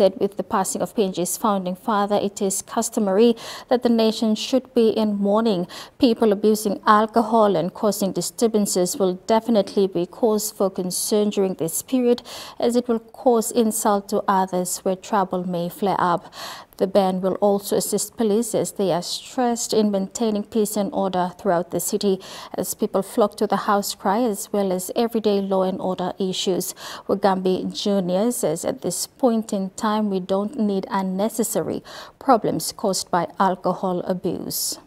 with the passing of PNG's founding father, it is customary that the nation should be in mourning. People abusing alcohol and causing disturbances will definitely be cause for concern during this period, as it will cause insult to others where trouble may flare up. The ban will also assist police as they are stressed in maintaining peace and order throughout the city as people flock to the house cry as well as everyday law and order issues. Wagambi Jr. says at this point in time we don't need unnecessary problems caused by alcohol abuse.